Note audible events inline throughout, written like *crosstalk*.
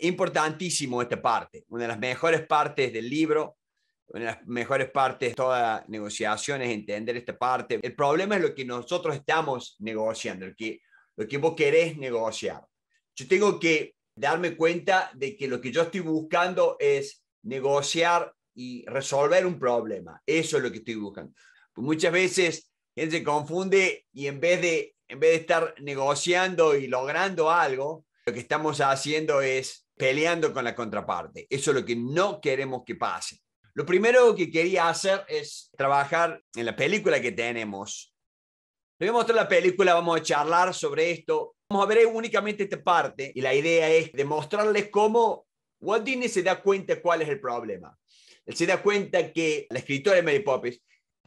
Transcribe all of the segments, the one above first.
importantísimo esta parte, una de las mejores partes del libro, una de las mejores partes de toda negociación es entender esta parte. El problema es lo que nosotros estamos negociando, lo que, lo que vos querés negociar. Yo tengo que darme cuenta de que lo que yo estoy buscando es negociar y resolver un problema. Eso es lo que estoy buscando. muchas veces gente se confunde y en vez, de, en vez de estar negociando y logrando algo, lo que estamos haciendo es peleando con la contraparte. Eso es lo que no queremos que pase. Lo primero que quería hacer es trabajar en la película que tenemos. Le voy a mostrar la película, vamos a charlar sobre esto. Vamos a ver únicamente esta parte y la idea es demostrarles cómo Walt Disney se da cuenta cuál es el problema. Él se da cuenta que la escritora Mary Poppins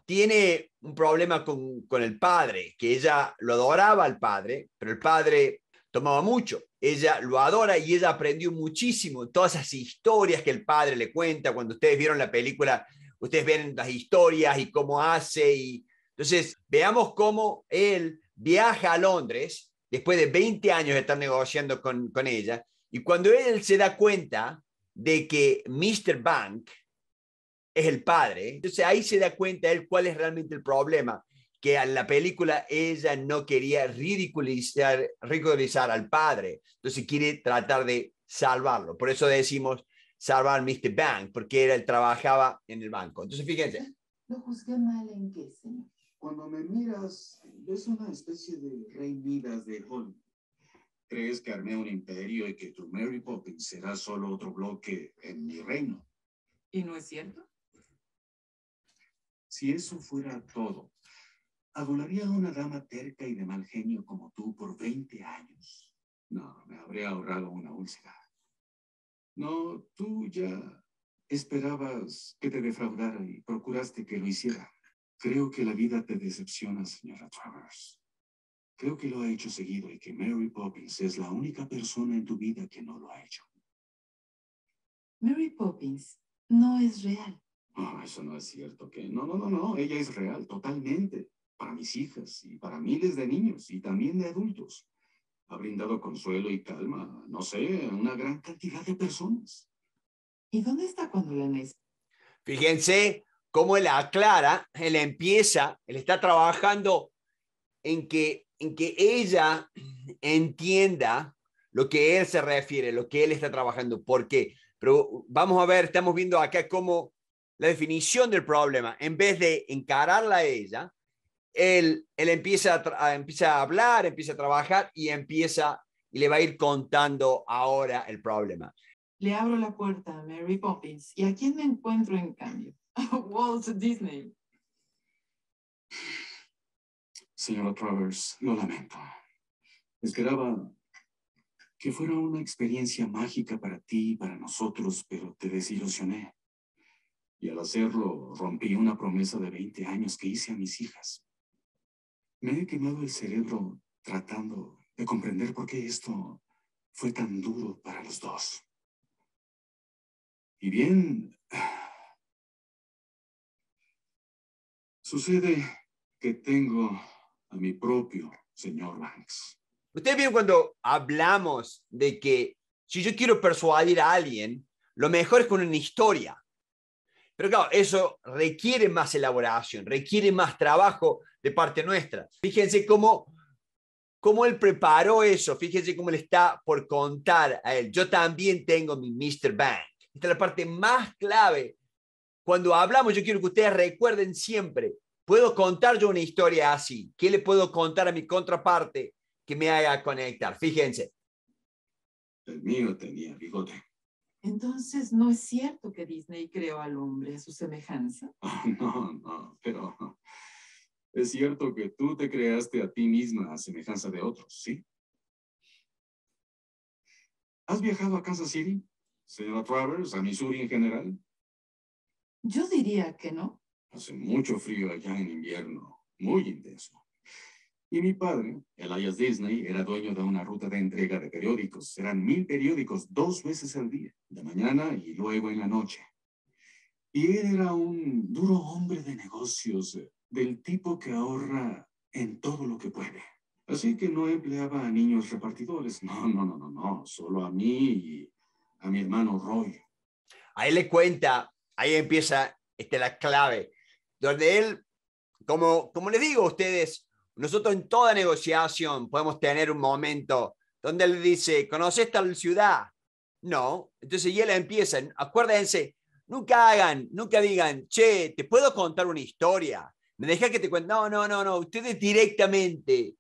tiene un problema con, con el padre, que ella lo adoraba al padre, pero el padre tomaba mucho ella lo adora y ella aprendió muchísimo. Todas esas historias que el padre le cuenta, cuando ustedes vieron la película, ustedes ven las historias y cómo hace. Y... Entonces, veamos cómo él viaja a Londres después de 20 años de estar negociando con, con ella. Y cuando él se da cuenta de que Mr. Bank es el padre, entonces ahí se da cuenta él cuál es realmente el problema que en la película ella no quería ridiculizar, al padre, entonces quiere tratar de salvarlo. Por eso decimos salvar Mr. Bank, porque él trabajaba en el banco. Entonces, fíjense. Lo juzgué mal en qué, señor. Cuando me miras, ves una especie de rey de Hollywood. ¿Crees que armé un imperio y que tu Mary Poppins será solo otro bloque en mi reino? ¿Y no es cierto? Si eso fuera todo, ¿Adolaría a una dama terca y de mal genio como tú por 20 años? No, me habría ahorrado una úlcera. No, tú ya esperabas que te defraudara y procuraste que lo hiciera. Creo que la vida te decepciona, señora Travers. Creo que lo ha hecho seguido y que Mary Poppins es la única persona en tu vida que no lo ha hecho. Mary Poppins no es real. eso no es cierto, que no, no, no, no, ella es real, totalmente para mis hijas y para miles de niños y también de adultos. Ha brindado consuelo y calma, no sé, a una gran cantidad de personas. ¿Y dónde está cuando la necesita? Fíjense cómo él aclara, él empieza, él está trabajando en que, en que ella entienda lo que él se refiere, lo que él está trabajando. ¿Por qué? Pero vamos a ver, estamos viendo acá cómo la definición del problema, en vez de encararla a ella, él, empieza, a empieza a hablar, empieza a trabajar y empieza y le va a ir contando ahora el problema. Le abro la puerta a Mary Poppins. ¿Y a quién me encuentro en cambio? *laughs* Walt Disney. Señora Travers, lo lamento. Esperaba que fuera una experiencia mágica para ti y para nosotros, pero te desilusioné. Y al hacerlo, rompí una promesa de 20 años que hice a mis hijas. Me he quemado el cerebro tratando de comprender por qué esto fue tan duro para los dos. Y bien, *sighs* sucede que tengo a mi propio señor Banks. Ustedes vio cuando hablamos de que si yo quiero persuadir a alguien, lo mejor es con una historia. Pero claro, eso requiere más elaboración, requiere más trabajo de parte nuestra. Fíjense cómo, cómo él preparó eso, fíjense cómo le está por contar a él. Yo también tengo mi Mr. Bank. Esta es la parte más clave. Cuando hablamos, yo quiero que ustedes recuerden siempre, puedo contar yo una historia así. ¿Qué le puedo contar a mi contraparte que me haga conectar? Fíjense. El mío tenía bigote. Entonces, no es cierto que Disney creó al hombre a su semejanza. *laughs* No, no, pero es cierto que tú te creaste a ti misma a semejanza de otros, ¿sí? ¿Has viajado a Kansas City, señora Travers, a Missouri en general? Yo diría que no. Hace mucho frío allá en invierno, muy intenso. Y mi padre, Elias Disney, era dueño de una ruta de entrega de periódicos. Eran mil periódicos dos veces al día, de mañana y luego en la noche. Y él era un duro hombre de negocios, eh, del tipo que ahorra en todo lo que puede. Así que no empleaba a niños repartidores. No, no, no, no, no. Solo a mí y a mi hermano Roy. Ahí le cuenta, ahí empieza este, la clave, donde él, como, como les digo a ustedes, nosotros en toda negociación podemos tener un momento donde él dice, ¿conoces esta ciudad? No. Entonces, y él empieza, acuérdense, nunca hagan, nunca digan, che, ¿te puedo contar una historia? ¿Me dejas que te cuente? No, no, no, no, ustedes directamente.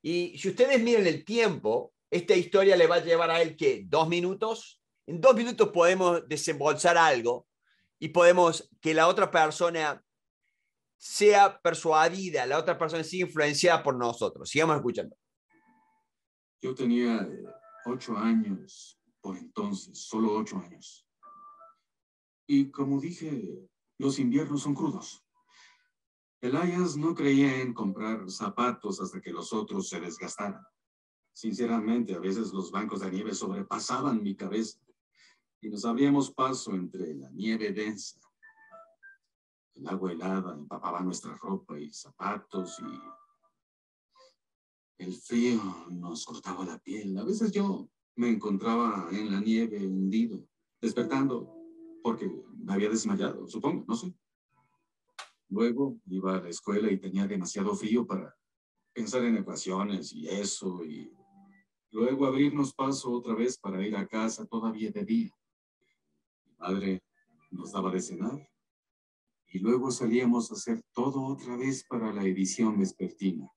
Y si ustedes miren el tiempo, esta historia le va a llevar a él, ¿qué? ¿Dos minutos? En dos minutos podemos desembolsar algo y podemos que la otra persona sea persuadida, la otra persona sea influenciada por nosotros. Sigamos escuchando. Yo tenía eh, ocho años por entonces, solo ocho años. Y como dije, los inviernos son crudos. el Ayas no creía en comprar zapatos hasta que los otros se desgastaran. Sinceramente, a veces los bancos de nieve sobrepasaban mi cabeza y nos abríamos paso entre la nieve densa. El agua helada empapaba nuestra ropa y zapatos y el frío nos cortaba la piel. A veces yo me encontraba en la nieve hundido, despertando porque me había desmayado, supongo, no sé. Luego iba a la escuela y tenía demasiado frío para pensar en ecuaciones y eso, y luego abrirnos paso otra vez para ir a casa todavía de día. Mi padre nos daba de cenar y luego a hacer todo otra vez para la edición vespertina.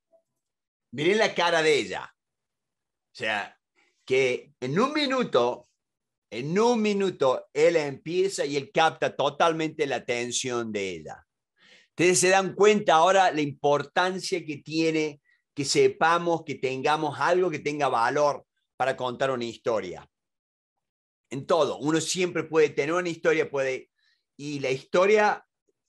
Miren la cara de ella. O sea, que en un minuto, en un minuto, él empieza y él capta totalmente la atención de ella. Ustedes se dan cuenta ahora la importancia que tiene que sepamos, que tengamos algo que tenga valor para contar una historia. En todo, uno siempre puede tener una historia, puede... Y la historia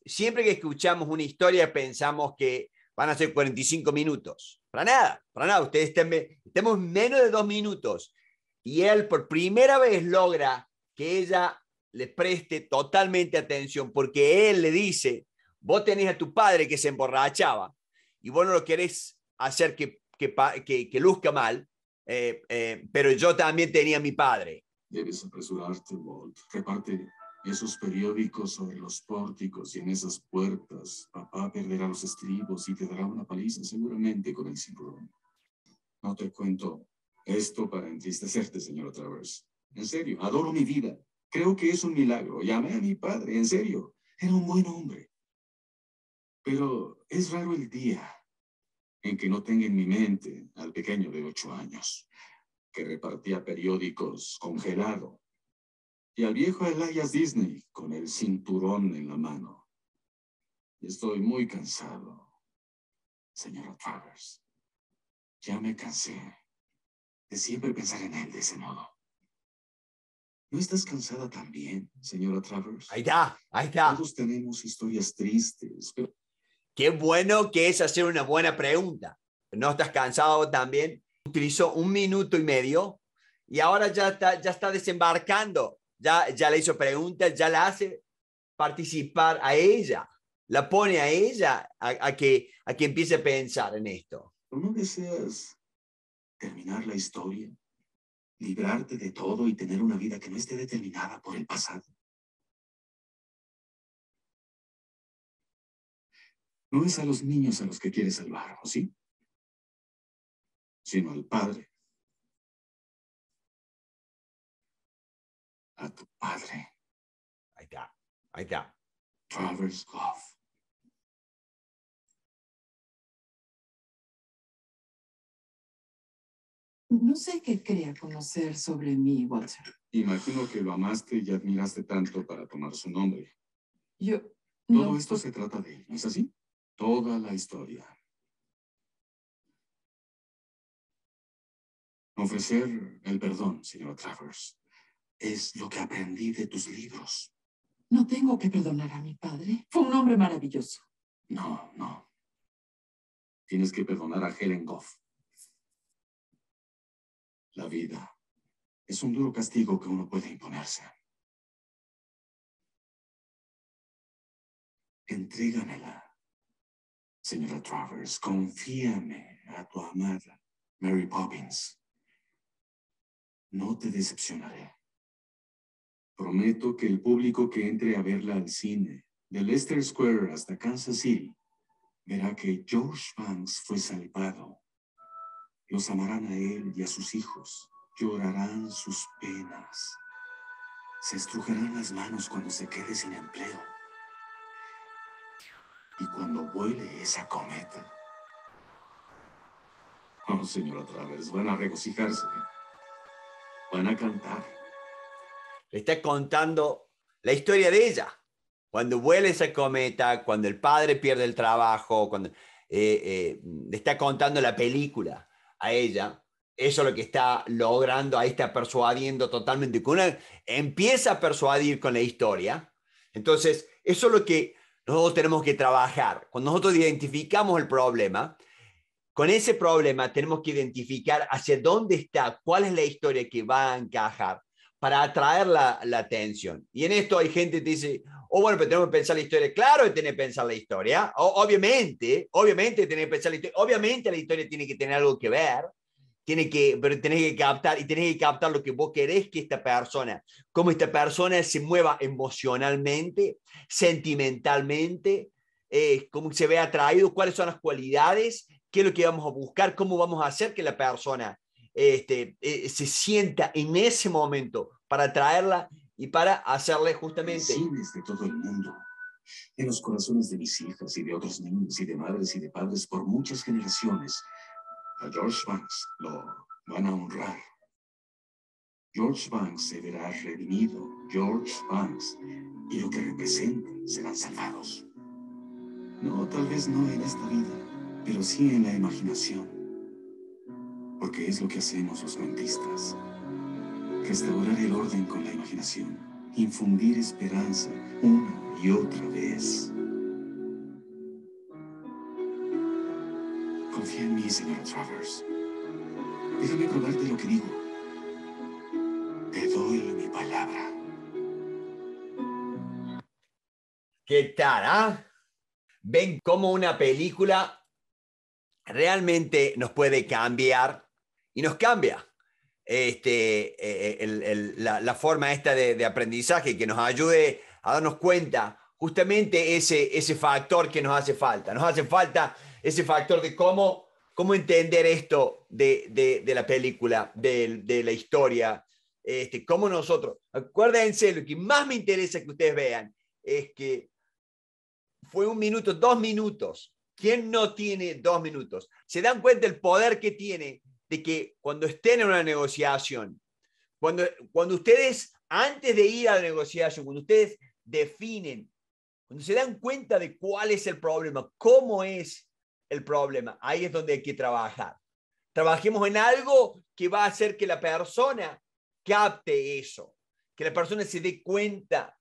siempre que escuchamos una historia pensamos que van a ser 45 minutos. Para nada, para nada. Ustedes estén, menos de dos minutos. Y él por primera vez logra que ella le preste totalmente atención porque él le dice, vos tenés a tu padre que se emborrachaba y vos no lo querés hacer que, que, luzca mal, eh, eh, pero yo también tenía a mi padre. Debes apresurarte, esos periódicos sobre los pórticos y en esas puertas, papá perderá los estribos y te dará una paliza seguramente con el cinturón. No te cuento esto para entristecerte, señor Travers. En serio, adoro mi vida. Creo que es un milagro. Llamé a mi padre, en serio. Era un buen hombre. Pero es raro el día en que no tenga en mi mente al pequeño de ocho años, que repartía periódicos congelado y al viejo Elias Disney con el cinturón en la mano. Estoy muy cansado, señora Travers. Ya me cansé de siempre pensar en él de ese modo. ¿No estás cansada también, señora Travers? Ahí está, ahí está. Todos tenemos historias tristes, Qué bueno que es hacer una buena pregunta. ¿No estás cansado también? Utilizó un minuto y medio y ahora ya ya está desembarcando ya, ya le hizo preguntas, ya la hace participar a ella, la pone a ella a, que, a que empiece a pensar en esto. ¿No deseas terminar la historia, librarte de todo y tener una vida que no esté determinada por el pasado? No es a los niños a los que quieres salvar, ¿o sí? Sino al padre a tu padre. Ahí está, ahí está. Travers Goff. No sé qué quería conocer sobre mí, Walter. Imagino que lo amaste y admiraste tanto para tomar su nombre. Yo. Todo esto pues se trata de él, ¿no es así? Toda la historia. Ofrecer el perdón, señor Travers. Es lo que aprendí de tus libros. No tengo que perdonar a mi padre. Fue un hombre maravilloso. No, no. Tienes que perdonar a Helen Goff. La vida es un duro castigo que uno puede imponerse. Entríganela, Señora Travers, confíame a tu amada Mary Poppins. No te decepcionaré. Prometo que el público que entre a verla al cine, de Leicester Square hasta Kansas City, verá que George Banks fue salvado. Los amarán a él y a sus hijos, llorarán sus penas, se estrujarán las manos cuando se quede sin empleo. Y cuando vuele esa cometa. Oh, señora Travers, van a regocijarse. Van a cantar le está contando la historia de ella. Cuando vuela esa cometa, cuando el padre pierde el trabajo, cuando eh, eh, le está contando la película a ella, eso es lo que está logrando, ahí está persuadiendo totalmente. una empieza a persuadir con la historia, entonces eso es lo que nosotros tenemos que trabajar. Cuando nosotros identificamos el problema, con ese problema tenemos que identificar hacia dónde está, cuál es la historia que va a encajar para atraer la, atención. Y en esto hay gente que dice, oh, bueno, pero tenemos que pensar la historia. Claro que que pensar la historia, obviamente, obviamente tiene que pensar la historia, obviamente la historia tiene que tener algo que ver, tiene que, pero tenés que captar, y tenés que captar lo que vos querés que esta persona, cómo esta persona se mueva emocionalmente, sentimentalmente, eh, cómo se ve atraído, cuáles son las cualidades, qué es lo que vamos a buscar, cómo vamos a hacer que la persona este, eh, se sienta en ese momento para traerla y para hacerle justamente... todo el mundo, en los corazones de mis hijas y de otros niños y de madres y de padres por muchas generaciones. A George Banks lo van a honrar. George Banks se verá redimido. George Banks y lo que representa serán salvados. No, tal vez no en esta vida, pero sí en la imaginación porque es lo que hacemos los dentistas. Restaurar el orden con la imaginación, infundir esperanza una y otra vez. Confía en mí, señor Travers. Déjame probarte lo que digo. Te doy mi palabra. ¿Qué tal? Ah? ¿Ven cómo una película realmente nos puede cambiar y nos cambia este, eh, eh, la, forma esta de, aprendizaje que nos ayude a darnos cuenta justamente ese, ese factor que nos hace falta. Nos hace falta ese factor de cómo, cómo entender esto de, de, la película, de, la historia, este, cómo nosotros, acuérdense, lo que más me interesa que ustedes vean es que fue un minuto, dos minutos. ¿Quién no tiene dos minutos? ¿Se dan cuenta el poder que tiene de que cuando estén en una negociación, cuando, cuando ustedes, antes de ir a la negociación, cuando ustedes definen, cuando se dan cuenta de cuál es el problema, cómo es el problema, ahí es donde hay que trabajar. Trabajemos en algo que va a hacer que la persona capte eso, que la persona se dé cuenta,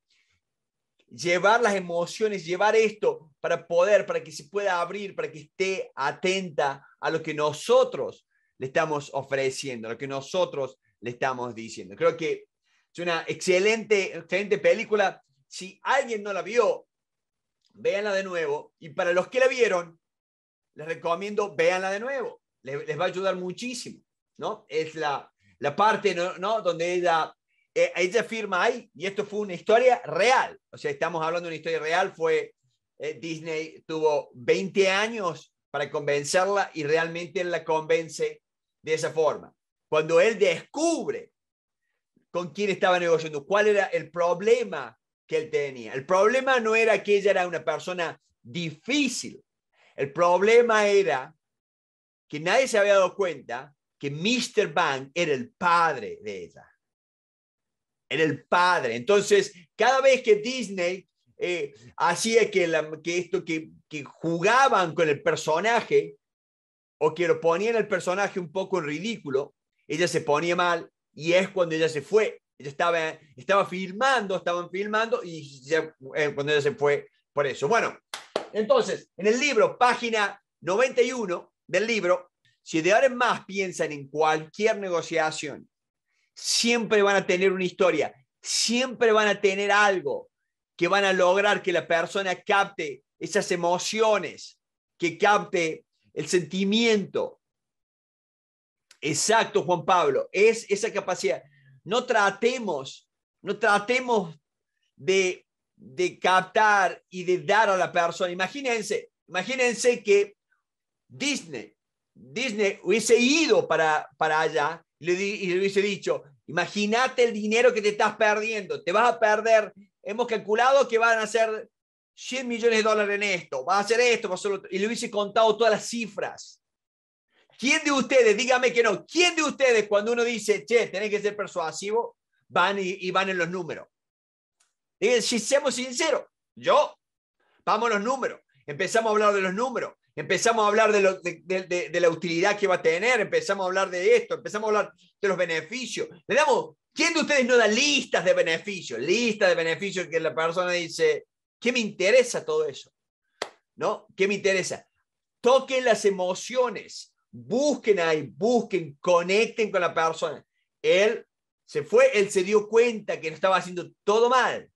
llevar las emociones, llevar esto para poder, para que se pueda abrir, para que esté atenta a lo que nosotros le estamos ofreciendo, lo que nosotros le estamos diciendo. Creo que es una excelente, excelente película. Si alguien no la vio, véanla de nuevo. Y para los que la vieron, les recomiendo véanla de nuevo. Les, va a ayudar muchísimo, ¿no? Es la, la parte, ¿no? ¿no? Donde ella, e, ella firma ahí, y esto fue una historia real. O sea, estamos hablando de una historia real. Fue eh, Disney tuvo 20 años para convencerla y realmente la convence de esa forma. Cuando él descubre con quién estaba negociando, cuál era el problema que él tenía. El problema no era que ella era una persona difícil. El problema era que nadie se había dado cuenta que Mr. Bang era el padre de ella. Era el padre. Entonces, cada vez que Disney eh, hacía que, que esto, que, que jugaban con el personaje, o que lo ponían al personaje un poco en ridículo, ella se ponía mal y es cuando ella se fue. Ella estaba, estaba filmando, estaban filmando y eh, cuando ella se fue por eso. Bueno, entonces, en el libro, página 91 del libro, si de ahora en más piensan en cualquier negociación, siempre van a tener una historia, siempre van a tener algo que van a lograr que la persona capte esas emociones, que capte el sentimiento. Exacto, Juan Pablo, es esa capacidad. No tratemos, no tratemos de, de captar y de dar a la persona. Imagínense, imagínense que Disney, Disney hubiese ido para, para allá y le, y le hubiese dicho, imagínate el dinero que te estás perdiendo, te vas a perder, hemos calculado que van a ser 100 millones de dólares en esto, va a hacer esto, va a hacer otro, y le hubiese contado todas las cifras. ¿Quién de ustedes, dígame que no, quién de ustedes cuando uno dice, che, tenés que ser persuasivo, van y, van en los números? Y, si seamos sinceros, yo, vamos a los números, empezamos a hablar de los números, empezamos a hablar de, de, de, la utilidad que va a tener, empezamos a hablar de esto, empezamos a hablar de los beneficios. Le damos, ¿quién de ustedes no da listas de beneficios? Listas de beneficios que la persona dice, ¿Qué me interesa todo eso? ¿No? ¿Qué me interesa? Toquen las emociones, busquen ahí, busquen, conecten con la persona. Él se fue, él se dio cuenta que estaba haciendo todo mal.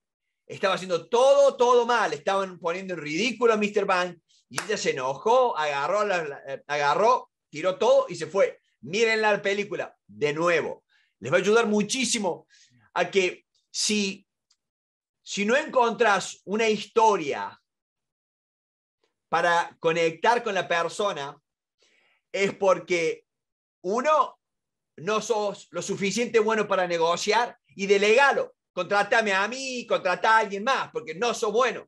Estaba haciendo todo, todo mal. Estaban poniendo en ridículo a Mr. Bank y ella se enojó, agarró, la, eh, agarró, tiró todo y se fue. Miren la película de nuevo. Les va a ayudar muchísimo a que si si no encontrás una historia para conectar con la persona, es porque uno, no sos lo suficiente bueno para negociar y delegalo. Contratame a mí, contrata a alguien más, porque no sos bueno.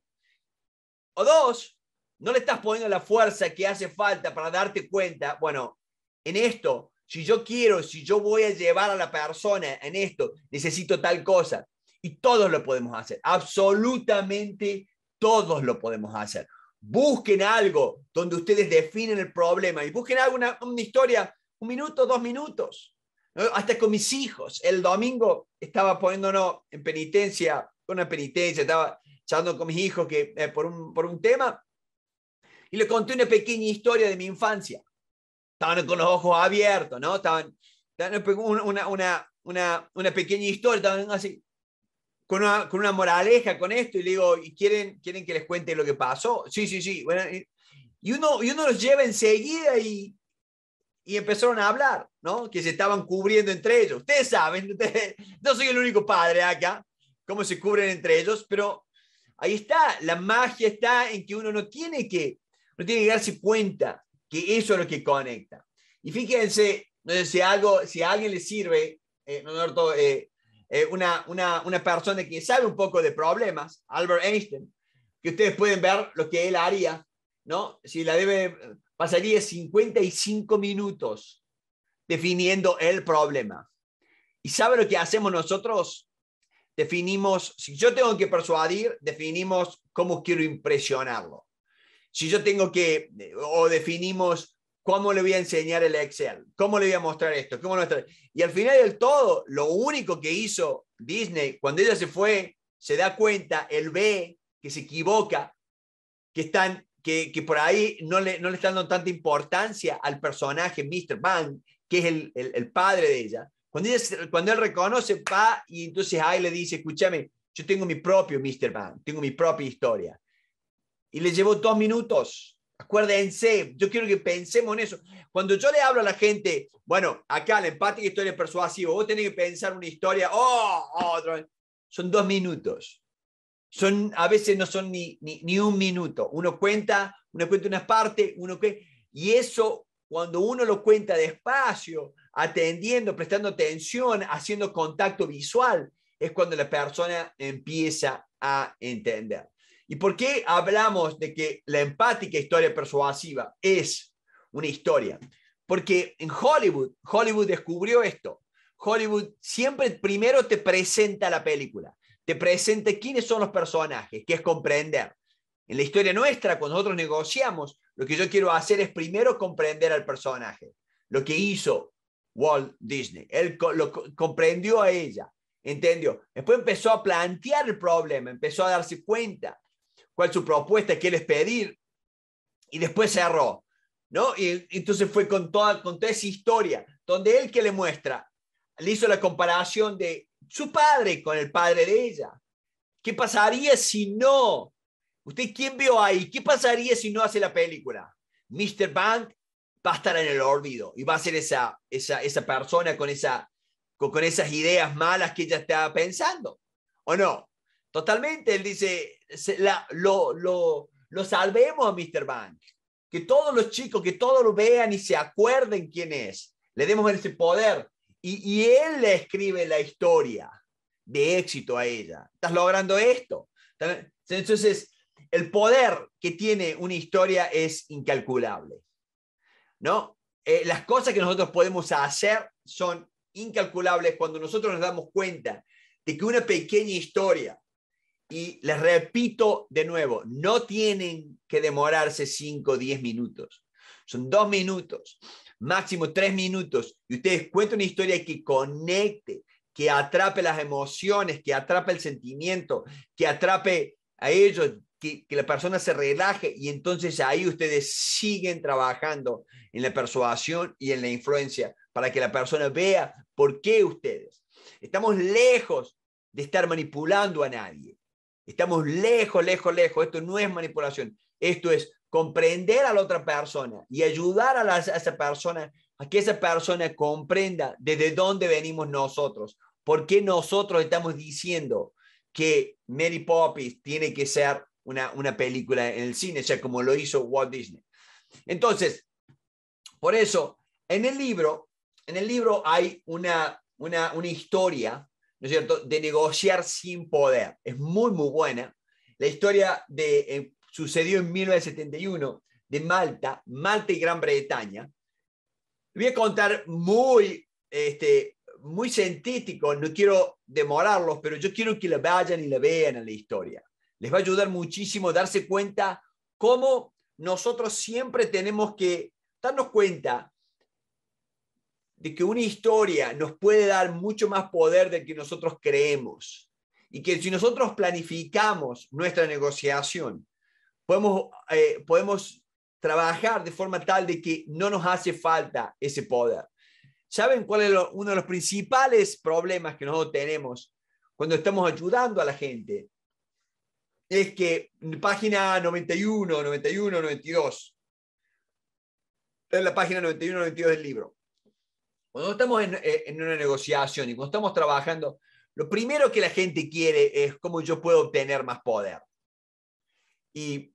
O dos, no le estás poniendo la fuerza que hace falta para darte cuenta, bueno, en esto, si yo quiero, si yo voy a llevar a la persona en esto, necesito tal cosa. Y todos lo podemos hacer, absolutamente todos lo podemos hacer. Busquen algo donde ustedes definen el problema y busquen alguna una historia, un minuto, dos minutos. Hasta con mis hijos, el domingo estaba poniéndonos en penitencia, una penitencia, estaba charlando con mis hijos que, eh, por, un, por un tema y le conté una pequeña historia de mi infancia. Estaban con los ojos abiertos, ¿no? Estaban, estaban una, una, una, una, pequeña historia, estaban así con una, con una, moraleja, con esto, y le digo, ¿y quieren, quieren que les cuente lo que pasó? Sí, sí, sí. Bueno, y, uno, y uno los lleva enseguida y, y empezaron a hablar, ¿no? Que se estaban cubriendo entre ellos. Ustedes saben, *laughs* no soy el único padre acá, cómo se cubren entre ellos, pero ahí está, la magia está en que uno no tiene que, no tiene que darse cuenta que eso es lo que conecta. Y fíjense, no sé si, algo, si a alguien le sirve, eh, no, no, eh, eh, una, una, una, persona que sabe un poco de problemas, Albert Einstein, que ustedes pueden ver lo que él haría, ¿no? Si la debe, pasaría 55 minutos definiendo el problema. ¿Y sabe lo que hacemos nosotros? Definimos, si yo tengo que persuadir, definimos cómo quiero impresionarlo. Si yo tengo que, o definimos ¿Cómo le voy a enseñar el Excel? ¿Cómo le voy a mostrar esto? ¿Cómo y al final del todo, lo único que hizo Disney, cuando ella se fue, se da cuenta, él ve que se equivoca, que, están, que, que por ahí no le, no le están dando tanta importancia al personaje Mr. Bang, que es el, el, padre de ella. Cuando, ella, cuando él reconoce, va y entonces ahí le dice, escúchame, yo tengo mi propio Mr. Bang, tengo mi propia historia. Y le llevó dos minutos Acuérdense, yo quiero que pensemos en eso. Cuando yo le hablo a la gente, bueno, acá la empática historia persuasiva, vos tenés que pensar una historia, oh, oh Son dos minutos. Son, a veces no son ni, ni, un minuto. Uno cuenta, uno cuenta una parte, uno que. Y eso, cuando uno lo cuenta despacio, atendiendo, prestando atención, haciendo contacto visual, es cuando la persona empieza a entender. ¿Y por qué hablamos de que la empática historia persuasiva es una historia? Porque en Hollywood, Hollywood descubrió esto. Hollywood siempre primero te presenta la película, te presenta quiénes son los personajes, que es comprender. En la historia nuestra, cuando nosotros negociamos, lo que yo quiero hacer es primero comprender al personaje, lo que hizo Walt Disney. Él lo comprendió a ella, entendió. Después empezó a plantear el problema, empezó a darse cuenta cuál es su propuesta, qué les pedir, y después cerró. ¿no? Y entonces fue con toda, con toda esa historia, donde él que le muestra, le hizo la comparación de su padre con el padre de ella. ¿Qué pasaría si no? ¿Usted quién vio ahí? ¿Qué pasaría si no hace la película? Mr. Bank va a estar en el olvido y va a ser esa, esa, persona con, esa, con, con esas ideas malas que ella estaba pensando. ¿O no? Totalmente, él dice, lo, salvemos a Mr. Bank, que todos los chicos, que todos lo vean y se acuerden quién es, le demos ese poder. Y, él le escribe la historia de éxito a ella. Estás logrando esto. Entonces, el poder que tiene una historia es incalculable. ¿No? Eh, las cosas que nosotros podemos hacer son incalculables cuando nosotros nos damos cuenta de que una pequeña historia y les repito de nuevo, no tienen que demorarse 5 o 10 minutos. Son dos minutos, máximo tres minutos. Y ustedes cuentan una historia que conecte, que atrape las emociones, que atrape el sentimiento, que atrape a ellos, que, que, la persona se relaje y entonces ahí ustedes siguen trabajando en la persuasión y en la influencia para que la persona vea por qué ustedes. Estamos lejos de estar manipulando a nadie. Estamos lejos, lejos, lejos. Esto no es manipulación. Esto es comprender a la otra persona y ayudar a, esa persona a que esa persona comprenda desde dónde venimos nosotros. ¿Por qué nosotros estamos diciendo que Mary Poppins tiene que ser una, una película en el cine, o sea, como lo hizo Walt Disney? Entonces, por eso, en el libro, en el libro hay una, una, una historia ¿no es cierto?, de negociar sin poder. Es muy, muy buena. La historia de, eh, sucedió en 1971 de Malta, Malta y Gran Bretaña. Voy a contar muy, este, muy sintético, no quiero demorarlos, pero yo quiero que la vayan y la vean en la historia. Les va a ayudar muchísimo darse cuenta cómo nosotros siempre tenemos que darnos cuenta de que una historia nos puede dar mucho más poder del que nosotros creemos. Y que si nosotros planificamos nuestra negociación, podemos, eh, podemos trabajar de forma tal de que no nos hace falta ese poder. ¿Saben cuál es uno de los principales problemas que nosotros tenemos cuando estamos ayudando a la gente? Es que página 91, 91, 92, en la página 91, 92 del libro, cuando estamos eh, en, una negociación y cuando estamos trabajando, lo primero que la gente quiere es cómo yo puedo obtener más poder. Y,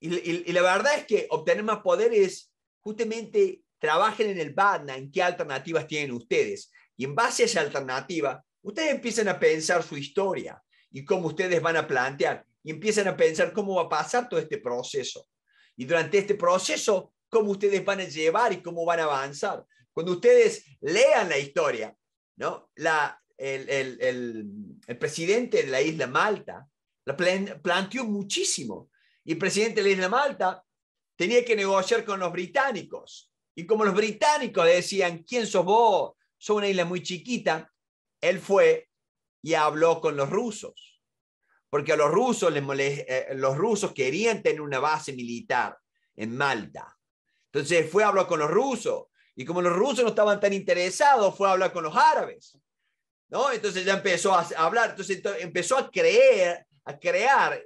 la verdad es que obtener más poder es justamente trabajen en el en qué alternativas tienen ustedes. Y en base a esa alternativa, ustedes empiezan a pensar su historia y cómo ustedes van a plantear y empiezan a pensar cómo va a pasar todo este proceso. Y durante este proceso, cómo ustedes van a llevar y cómo van a avanzar. Cuando ustedes lean la historia, ¿no? La, el, presidente de la isla Malta la planteó muchísimo. Y el presidente de la isla Malta tenía que negociar con los británicos. Y como los británicos le decían, ¿quién sos vos? Son una isla muy chiquita. Él fue y habló con los rusos porque a los rusos les eh, los rusos querían tener una base militar en Malta. Entonces fue a hablar con los rusos y como los rusos no estaban tan interesados, fue a hablar con los árabes. ¿no? Entonces ya empezó a hablar, entonces empezó a creer, a crear,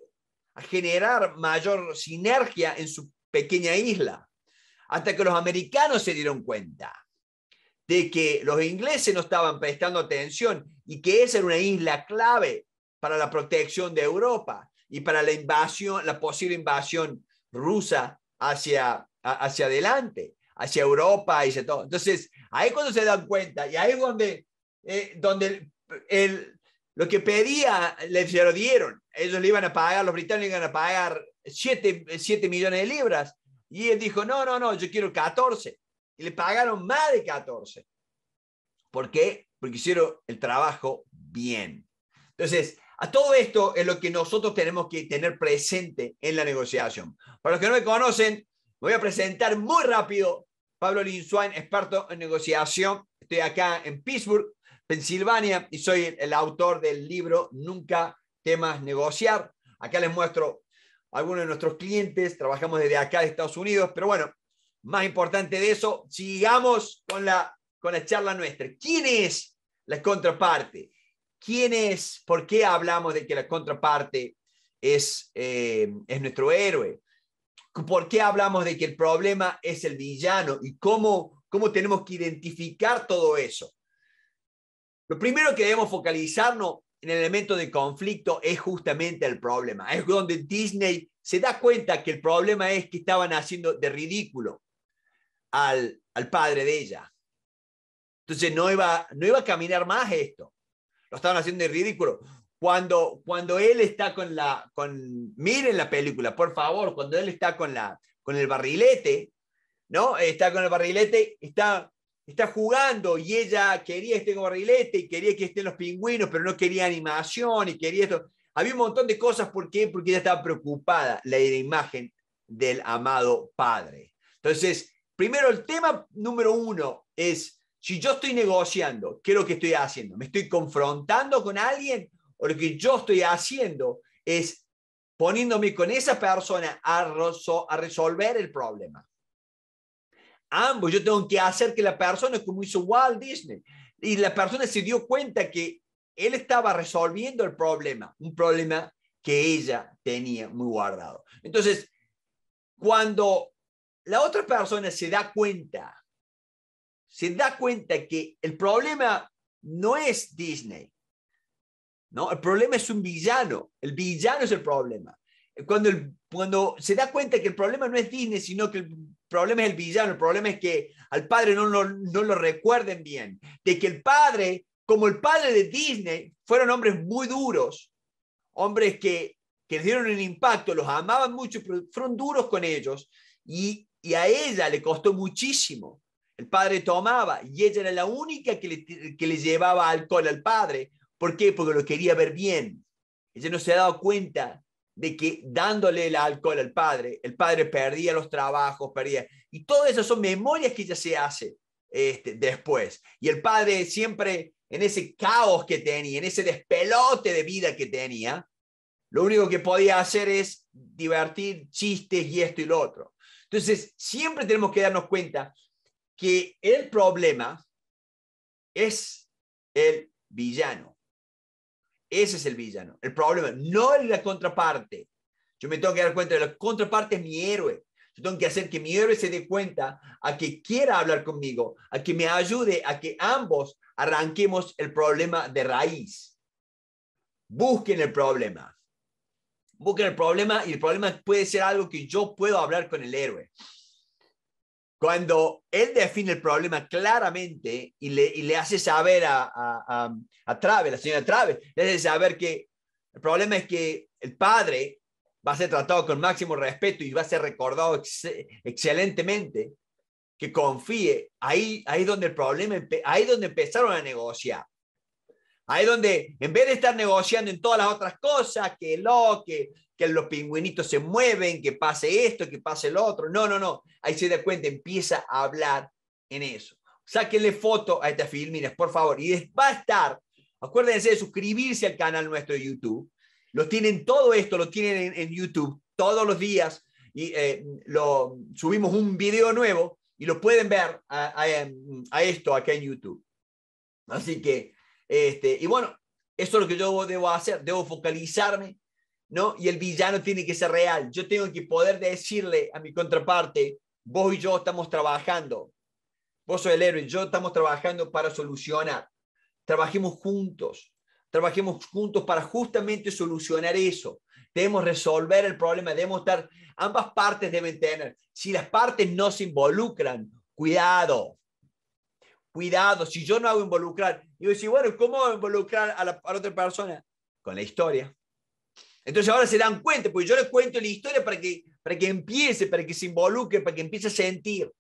a generar mayor sinergia en su pequeña isla, hasta que los americanos se dieron cuenta de que los ingleses no estaban prestando atención y que esa era una isla clave para la protección de Europa y para la invasión, la posible invasión rusa hacia, hacia adelante hacia Europa y hacia todo. Entonces, ahí cuando se dan cuenta, y ahí es donde, eh, donde el, lo que pedía, le, dieron. Ellos le iban a pagar, los británicos iban a pagar 7, 7 millones de libras. Y él dijo, no, no, no, yo quiero 14. Y le pagaron más de 14. ¿Por qué? Porque hicieron el trabajo bien. Entonces, a todo esto es lo que nosotros tenemos que tener presente en la negociación. Para los que no me conocen, voy a presentar muy rápido. Pablo Linsuain, experto en negociación. Estoy acá en Pittsburgh, Pensilvania, y soy el, autor del libro Nunca temas negociar. Acá les muestro algunos de nuestros clientes. Trabajamos desde acá de Estados Unidos, pero bueno, más importante de eso, sigamos con la, con la charla nuestra. ¿Quién es la contraparte? ¿Quién es? ¿Por qué hablamos de que la contraparte es, eh, es nuestro héroe? por qué hablamos de que el problema es el villano y cómo, cómo tenemos que identificar todo eso. Lo primero que debemos focalizarnos en el elemento de conflicto es justamente el problema. Es donde Disney se da cuenta que el problema es que estaban haciendo de ridículo al, padre de ella. Entonces no no iba a caminar más esto. Lo estaban haciendo de ridículo. Cuando, cuando él está con la, con, miren la película, por favor, cuando él está con, la, con el barrilete, ¿no? Está con el barrilete, está, está jugando y ella quería este barrilete y quería que estén los pingüinos, pero no quería animación y quería esto. Había un montón de cosas, ¿por qué? Porque ella estaba preocupada, la imagen del amado padre. Entonces, primero el tema número uno es, si yo estoy negociando, ¿qué es lo que estoy haciendo? ¿Me estoy confrontando con alguien o lo que yo estoy haciendo es poniéndome con esa persona a, a resolver el problema. Ambos, yo tengo que hacer que la persona, como hizo Walt Disney, y la persona se dio cuenta que él estaba resolviendo el problema, un problema que ella tenía muy guardado. Entonces, cuando la otra persona se da cuenta, se da cuenta que el problema no es Disney, el problema es un villano, el villano es el problema. Cuando, cuando se da cuenta que el problema no es Disney, sino que el problema es el villano, el problema es que al padre no lo, no lo recuerden bien, de que el padre, como el padre de Disney, fueron hombres muy duros, hombres que, que dieron un impacto, los amaban mucho, pero fueron duros con ellos, y, a ella le costó muchísimo el padre tomaba y ella era la única que le, que le, llevaba alcohol al padre ¿Por qué? Porque lo quería ver bien. Ella no se ha dado cuenta de que dándole el alcohol al padre, el padre perdía los trabajos, perdía... Y todas esas son memorias que ella se hace este, después. Y el padre siempre en ese caos que tenía, en ese despelote de vida que tenía, lo único que podía hacer es divertir chistes y esto y lo otro. Entonces, siempre tenemos que darnos cuenta que el problema es el villano. Ese es el villano. El problema, no es la contraparte. Yo me tengo que dar cuenta de la contraparte es mi héroe. Yo tengo que hacer que mi héroe se dé cuenta a que quiera hablar conmigo, a que me ayude, a que ambos arranquemos el problema de raíz. Busquen el problema. Busquen el problema y el problema puede ser algo que yo puedo hablar con el héroe. Cuando él define el problema claramente y le, y le hace saber a, a, a, Traves, la señora Traves, le hace saber que el problema es que el padre va a ser tratado con máximo respeto y va a ser recordado excelentemente, que confíe, ahí, ahí donde el problema, ahí donde empezaron a negociar. Ahí donde, en vez de estar negociando en todas las otras cosas, que lo, que que los pingüinitos se mueven, que pase esto, que pase el otro. No, no, no. Ahí se da cuenta, empieza a hablar en eso. Sáquenle foto a esta filmina, por favor. Y va a estar, acuérdense de suscribirse al canal nuestro de YouTube. lo tienen todo esto, lo tienen en, YouTube todos los días. Y eh, lo, subimos un video nuevo y lo pueden ver a, esto acá en YouTube. Así que, este, y bueno, eso es lo que yo debo hacer. Debo focalizarme ¿no? Y el villano tiene que ser real. Yo tengo que poder decirle a mi contraparte, vos y yo estamos trabajando. Vos sos el héroe, yo estamos trabajando para solucionar. Trabajemos juntos. Trabajemos juntos para justamente solucionar eso. Debemos resolver el problema, debemos estar, ambas partes deben tener. Si las partes no se involucran, cuidado, cuidado, si yo no hago involucrar, yo decir, bueno, ¿cómo involucrar a la, a la otra persona? Con la historia, entonces ahora se dan cuenta, porque yo les cuento la historia para que, para que empiece, para que se involucre, para que empiece a sentir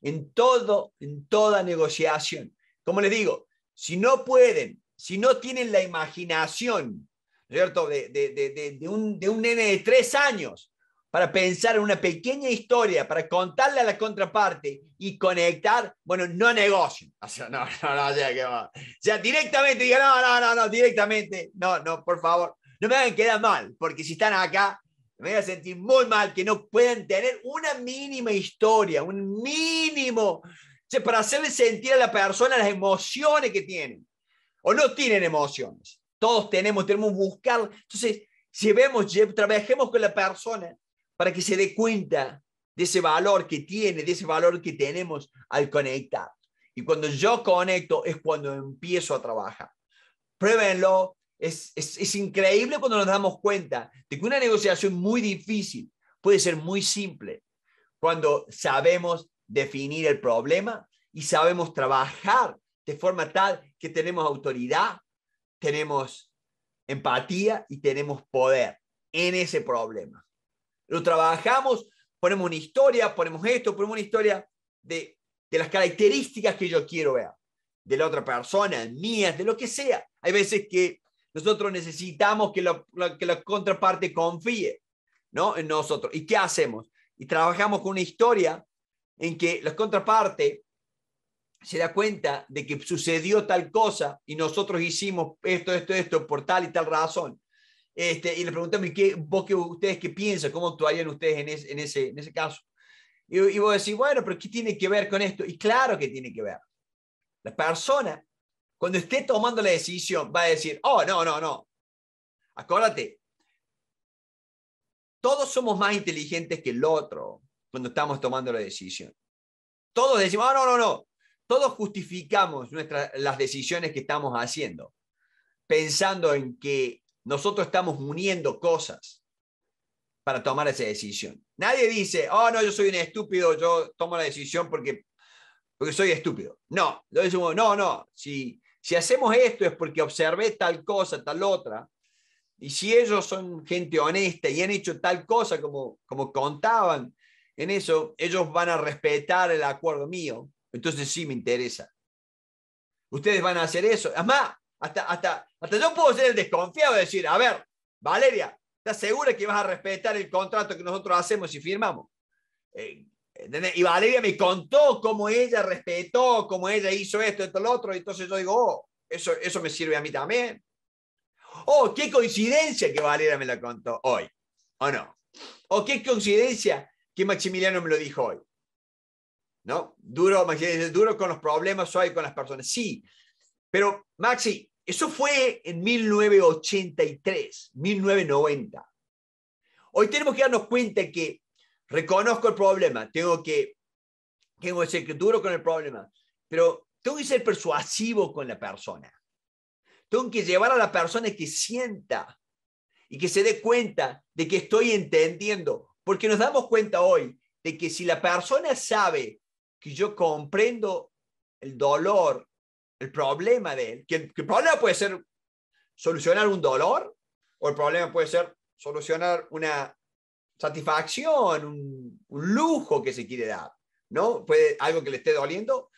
en todo, en toda negociación. Como les digo, si no pueden, si no tienen la imaginación, ¿cierto? De, de, de, de, un, de un nene de tres años para pensar en una pequeña historia, para contarle a la contraparte y conectar, bueno, no negocien. *laughs* O sea, no, no, no, directamente diga, no, no, no, no, directamente, no, no, por favor, no me hagan quedar mal, porque si están acá, me voy a sentir muy mal que no puedan tener una mínima historia, un mínimo, para hacerle sentir a la persona las emociones que tienen. O no tienen emociones. Todos tenemos, tenemos que buscar. Entonces, si vemos, trabajemos con la persona para que se dé cuenta de ese valor que tiene, de ese valor que tenemos al conectar. Y cuando yo conecto es cuando empiezo a trabajar. Pruébenlo, es, es, increíble cuando nos damos cuenta de que una negociación muy difícil puede ser muy simple cuando sabemos definir el problema y sabemos trabajar de forma tal que tenemos autoridad, tenemos empatía y tenemos poder en ese problema. Lo trabajamos, ponemos una historia, ponemos esto, ponemos una historia de, de las características que yo quiero ver, de la otra persona, mías, de lo que sea. Hay veces que nosotros necesitamos que la, que la contraparte confíe ¿no? en nosotros. ¿Y qué hacemos? Y trabajamos con una historia en que la contraparte se da cuenta de que sucedió tal cosa y nosotros hicimos esto, esto, esto por tal y tal razón. Este, y le preguntamos, ¿y qué, vos qué, ustedes qué piensan? ¿Cómo actuarían ustedes en, en, ese, en ese caso? Y, y vos decís, bueno, pero ¿qué tiene que ver con esto? Y claro que tiene que ver. La persona cuando esté tomando la decisión, va a decir, oh, no, no, no. Acuérdate, todos somos más inteligentes que el otro cuando estamos tomando la decisión. Todos decimos, oh, no, no, no. Todos justificamos nuestras, las decisiones que estamos haciendo, pensando en que nosotros estamos uniendo cosas para tomar esa decisión. Nadie dice, oh, no, yo soy un estúpido, yo tomo la decisión porque, porque soy estúpido. No, lo decimos, no, no, si si hacemos esto es porque observé tal cosa, tal otra, y si ellos son gente honesta y han hecho tal cosa como, como contaban en eso, ellos van a respetar el acuerdo mío, entonces sí me interesa. Ustedes van a hacer eso. Además, hasta, hasta, hasta yo puedo ser el desconfiado y decir, a ver, Valeria, ¿estás segura que vas a respetar el contrato que nosotros hacemos y firmamos? Eh, y Valeria me contó cómo ella respetó, cómo ella hizo esto, esto, lo otro. Y entonces yo digo, oh, eso, eso me sirve a mí también. Oh, qué coincidencia que Valeria me la contó hoy. ¿O no? O oh, qué coincidencia que Maximiliano me lo dijo hoy. ¿No? Duro, duro con los problemas hoy, con las personas. Sí. Pero, Maxi, eso fue en 1983, 1990. Hoy tenemos que darnos cuenta que reconozco el problema, tengo que, tengo que ser duro con el problema, pero tengo que ser persuasivo con la persona. Tengo que llevar a la persona que sienta y que se dé cuenta de que estoy entendiendo, porque nos damos cuenta hoy de que si la persona sabe que yo comprendo el dolor, el problema de él, que el problema puede ser solucionar un dolor o el problema puede ser solucionar una satisfacción, un, lujo que se quiere dar, ¿no? Puede, algo que le esté doliendo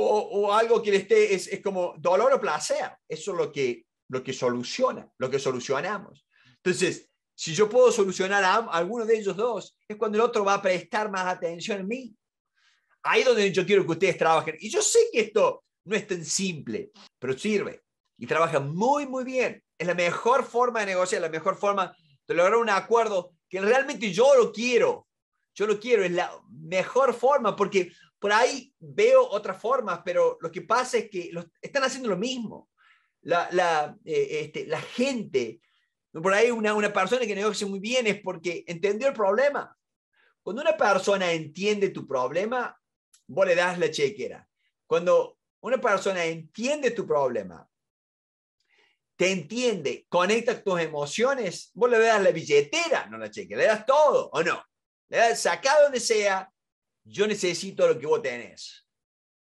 o, algo que le esté, es, como dolor o placer. Eso es lo que, lo que soluciona, lo que solucionamos. Entonces, si yo puedo solucionar a, alguno de ellos dos, es cuando el otro va a prestar más atención a mí. Ahí es donde yo quiero que ustedes trabajen. Y yo sé que esto no es tan simple, pero sirve. Y trabaja muy, muy bien. Es la mejor forma de negociar, la mejor forma de lograr un acuerdo que realmente yo lo quiero. Yo lo quiero, es la mejor forma, porque por ahí veo otras formas, pero lo que pasa es que están haciendo lo mismo. La, eh, este, la, gente, por ahí una, una persona que negocia muy bien es porque entendió el problema. Cuando una persona entiende tu problema, vos le das la chequera. Cuando una persona entiende tu problema, te entiende, conecta tus emociones, vos le das la billetera, no la cheque, le das todo o no. Le das, saca donde sea, yo necesito lo que vos tenés.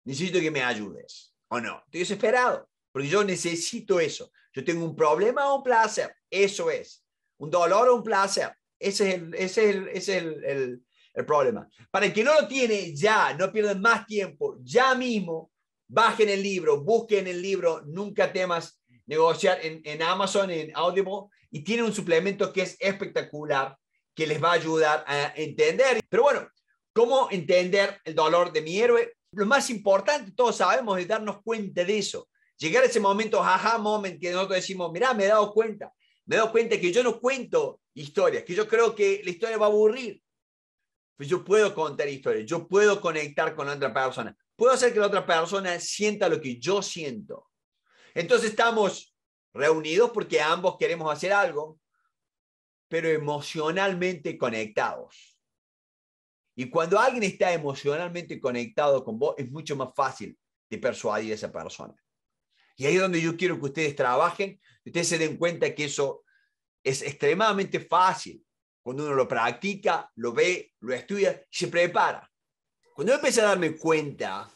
Necesito que me ayudes o no. Estoy desesperado, porque yo necesito eso. Yo tengo un problema o un placer, eso es. Un dolor o un placer, ese es el, es el, el, problema. Para el que no lo tiene, ya, no pierdan más tiempo, ya mismo, en el libro, busquen el libro, nunca temas negociar en, Amazon, en Audible, y tiene un suplemento que es espectacular, que les va a ayudar a entender. Pero bueno, ¿cómo entender el dolor de mi héroe? Lo más importante, todos sabemos, es darnos cuenta de eso. Llegar a ese momento, jaja, moment, que nosotros decimos, mirá, me he dado cuenta. Me he dado cuenta que yo no cuento historias, que yo creo que la historia va a aburrir. Pues yo puedo contar historias, yo puedo conectar con la otra persona. Puedo hacer que la otra persona sienta lo que yo siento. Entonces estamos reunidos porque ambos queremos hacer algo, pero emocionalmente conectados. Y cuando alguien está emocionalmente conectado con vos, es mucho más fácil de persuadir a esa persona. Y ahí es donde yo quiero que ustedes trabajen, ustedes se den cuenta que eso es extremadamente fácil. Cuando uno lo practica, lo ve, lo estudia se prepara. Cuando yo empecé a darme cuenta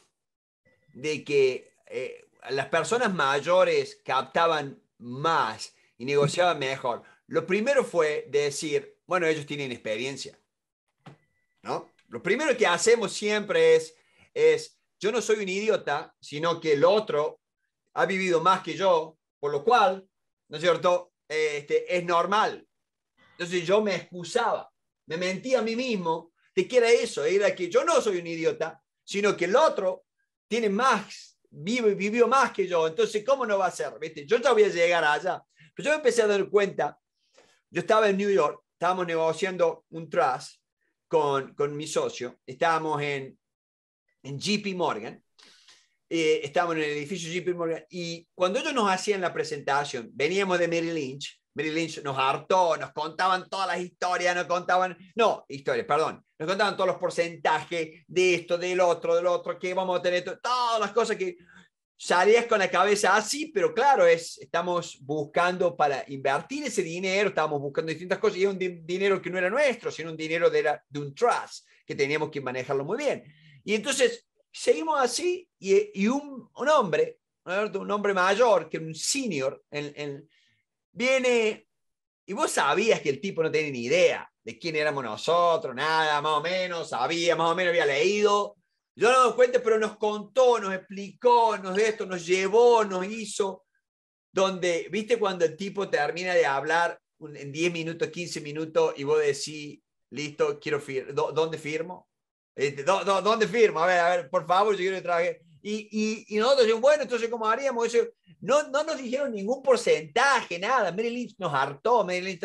de que eh, las personas mayores captaban más y negociaban mejor. Lo primero fue decir, bueno, ellos tienen experiencia. ¿No? Lo primero que hacemos siempre es, es, yo no soy un idiota, sino que el otro ha vivido más que yo, por lo cual, ¿no es cierto? Este, es normal. Entonces yo me excusaba, me mentía a mí mismo de que era eso, era que yo no soy un idiota, sino que el otro tiene más vivió más que yo, entonces, ¿cómo no va a ser? ¿Viste? Yo ya voy a llegar allá. Pero yo me empecé a dar cuenta, yo estaba en New York, estábamos negociando un trust con, con mi socio, estábamos en, en JP Morgan, eh, estábamos en el edificio JP Morgan, y cuando ellos nos hacían la presentación, veníamos de Mary Lynch, Mary Lynch nos hartó, nos contaban todas las historias, nos contaban, no, historias, perdón, nos contaban todos los porcentajes de esto, del otro, del otro, que vamos a tener, todas las cosas que salías con la cabeza así, pero claro, es, estamos buscando para invertir ese dinero, estamos buscando distintas cosas y es un dinero que no era nuestro, sino un dinero de, un trust, que teníamos que manejarlo muy bien. Y entonces seguimos así y, un, hombre, un hombre mayor, que un senior en, en, viene, y vos sabías que el tipo no tenía ni idea de quién éramos nosotros, nada, más o menos, sabía, más o menos había leído. Yo no me doy cuenta, pero nos contó, nos explicó, nos de esto, nos llevó, nos hizo, donde, viste, cuando el tipo termina de hablar en 10 minutos, 15 minutos, y vos decís, listo, quiero firmar, ¿dónde firmo? Eh, ¿Dónde firmo? A ver, a ver, por favor, yo quiero que traje. Y, nosotros dijimos, bueno, entonces, ¿cómo haríamos No, no nos dijeron ningún porcentaje, nada. Mary Lynch nos hartó, Mary Lynch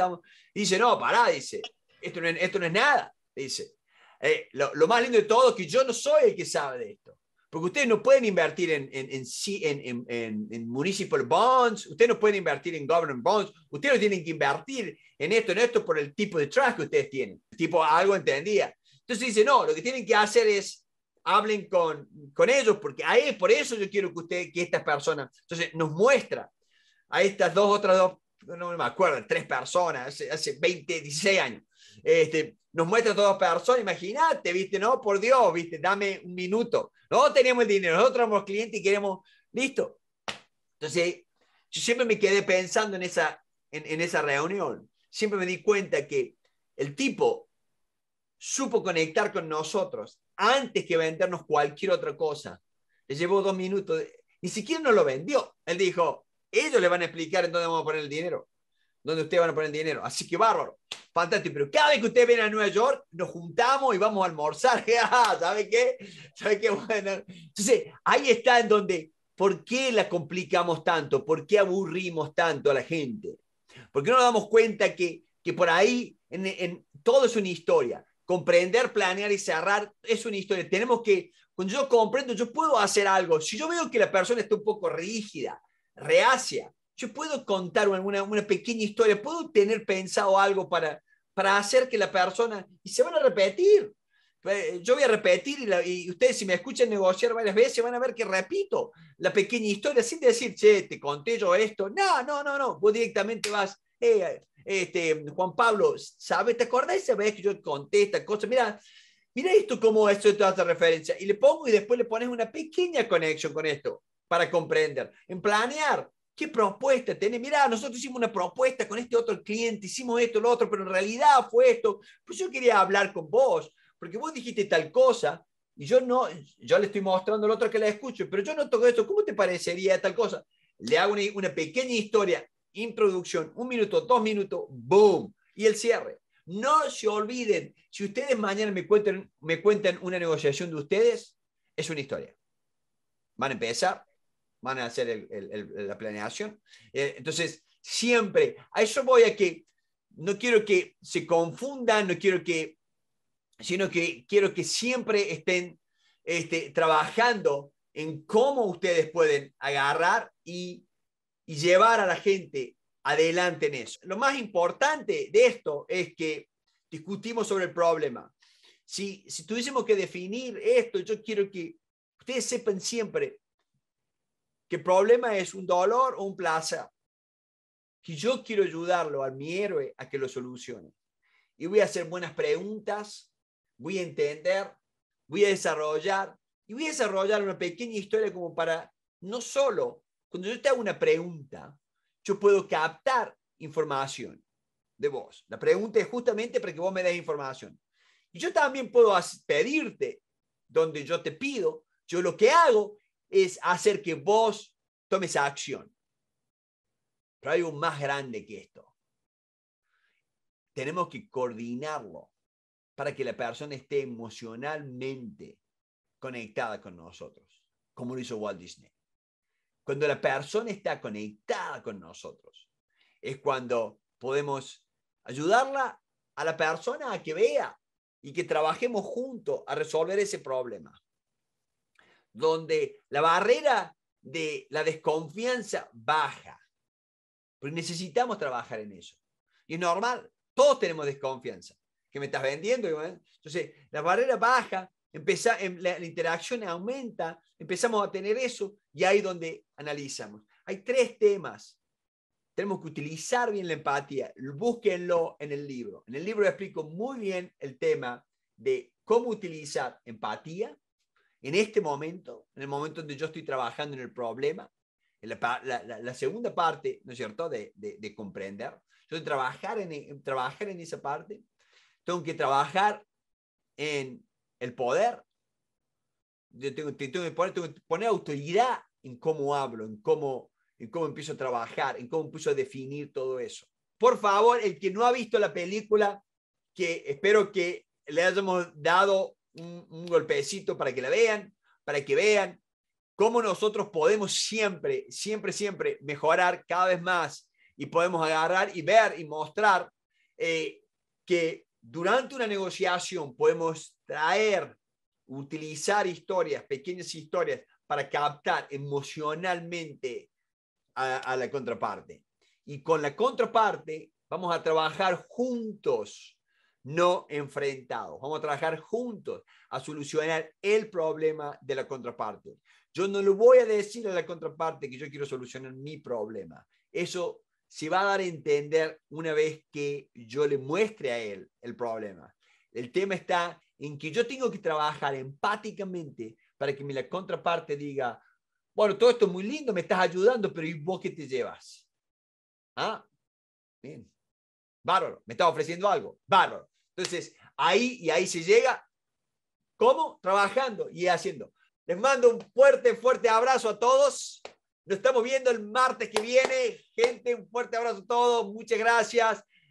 dice, no, pará, dice, esto no, esto no es nada, dice. Eh, lo, más lindo de todo es que yo no soy el que sabe de esto. Porque ustedes no pueden invertir en, en, en, en municipal bonds, ustedes no pueden invertir en government bonds, ustedes no tienen que invertir en esto, en esto por el tipo de trust que ustedes tienen. Tipo, algo entendía. Entonces dice, no, lo que tienen que hacer es hablen con, con ellos, porque ahí es por eso yo quiero que usted, que estas personas, entonces nos muestra a estas dos, otras dos, no me acuerdo, tres personas, hace, 20, 16 años, este, nos muestra a todas personas, imagínate, viste, no, por Dios, viste, dame un minuto, no teníamos dinero, nosotros somos clientes y queremos, listo. Entonces, yo siempre me quedé pensando en esa, en, en esa reunión, siempre me di cuenta que el tipo supo conectar con nosotros antes que vendernos cualquier otra cosa. Le llevó dos minutos, ni siquiera nos lo vendió. Él dijo, ellos le van a explicar en dónde vamos a poner el dinero, dónde ustedes van a poner el dinero. Así que bárbaro, fantástico. Pero cada vez que ustedes ven a Nueva York, nos juntamos y vamos a almorzar. *laughs* Ah, ¿Sabe qué? ¿Sabe qué? Bueno. Entonces, ahí está en donde, ¿por qué la complicamos tanto? ¿Por qué aburrimos tanto a la gente? ¿Por qué no nos damos cuenta que, que por ahí en, en, todo es una historia? comprender, planear y cerrar es una historia. Tenemos que, cuando yo comprendo, yo puedo hacer algo. Si yo veo que la persona está un poco rígida, reacia, yo puedo contar una, una pequeña historia, puedo tener pensado algo para, para hacer que la persona, y se van a repetir. Eh, yo voy a repetir y, ustedes si me escuchan negociar varias veces van a ver que repito la pequeña historia sin decir, che, te conté yo esto. No, no, no, no. Vos directamente vas, eh, este, Juan Pablo, ¿sabes? ¿Te acordás esa vez que yo contesta cosas? Mira, mira esto cómo esto te hace referencia. Y le pongo y después le pones una pequeña conexión con esto para comprender. En planear, ¿qué propuesta tiene? Mira, nosotros hicimos una propuesta con este otro cliente, hicimos esto, lo otro, pero en realidad fue esto. Pues yo quería hablar con vos, porque vos dijiste tal cosa. Y yo no, yo le estoy mostrando al otro que la escucho, pero yo no toco esto. ¿Cómo te parecería tal cosa? Le hago una, una pequeña historia introducción, un minuto, dos minutos, boom, y el cierre. No se olviden, si ustedes mañana me cuentan, me cuentan una negociación de ustedes, es una historia. Van a empezar, van a hacer la planeación. Eh, entonces, siempre, a eso voy a que no quiero que se confundan, no quiero que, sino que quiero que siempre estén este, trabajando en cómo ustedes pueden agarrar y y llevar a la gente adelante en eso. Lo más importante de esto es que discutimos sobre el problema. Si, si tuviésemos que definir esto, yo quiero que ustedes sepan siempre que el problema es un dolor o un placer, que yo quiero ayudarlo a mi héroe a que lo solucione. Y voy a hacer buenas preguntas, voy a entender, voy a desarrollar, y voy a desarrollar una pequeña historia como para no solo cuando yo te hago una pregunta, yo puedo captar información de vos. La pregunta es justamente para que vos me des información. Y yo también puedo pedirte, donde yo te pido, yo lo que hago es hacer que vos tomes acción. Pero hay algo más grande que esto. Tenemos que coordinarlo para que la persona esté emocionalmente conectada con nosotros, como lo hizo Walt Disney. Cuando la persona está conectada con nosotros, es cuando podemos ayudarla a la persona a que vea y que trabajemos juntos a resolver ese problema. Donde la barrera de la desconfianza baja. Porque necesitamos trabajar en eso. Y es normal, todos tenemos desconfianza. Que me estás vendiendo. Entonces, la barrera baja empezar em, la, la, interacción aumenta, empezamos a tener eso y ahí donde analizamos. Hay tres temas. Tenemos que utilizar bien la empatía. Búsquenlo en el libro. En el libro explico muy bien el tema de cómo utilizar empatía en este momento, en el momento donde yo estoy trabajando en el problema. En la, segunda parte, ¿no es cierto?, de, de, comprender. Yo trabajar en, trabajar en esa parte. Tengo que trabajar en el poder. Yo tengo, tengo, que poner, autoridad en cómo hablo, en cómo, en cómo empiezo a trabajar, en cómo empiezo a definir todo eso. Por favor, el que no ha visto la película, que espero que le hayamos dado un, golpecito para que la vean, para que vean cómo nosotros podemos siempre, siempre, siempre mejorar cada vez más y podemos agarrar y ver y mostrar eh, que durante una negociación podemos traer, utilizar historias, pequeñas historias, para captar emocionalmente a, la contraparte. Y con la contraparte vamos a trabajar juntos, no enfrentados. Vamos a trabajar juntos a solucionar el problema de la contraparte. Yo no le voy a decir a la contraparte que yo quiero solucionar mi problema. Eso se va a dar a entender una vez que yo le muestre a él el problema. El tema está en que yo tengo que trabajar empáticamente para que mi contraparte diga, bueno, todo esto es muy lindo, me estás ayudando, pero ¿y vos qué te llevas? Ah, bien. Bárbaro, me estás ofreciendo algo. Bárbaro. Entonces, ahí y ahí se llega. ¿Cómo? Trabajando y haciendo. Les mando un fuerte, fuerte abrazo a todos. Nos estamos viendo el martes que viene. Gente, un fuerte abrazo a todos. Muchas gracias.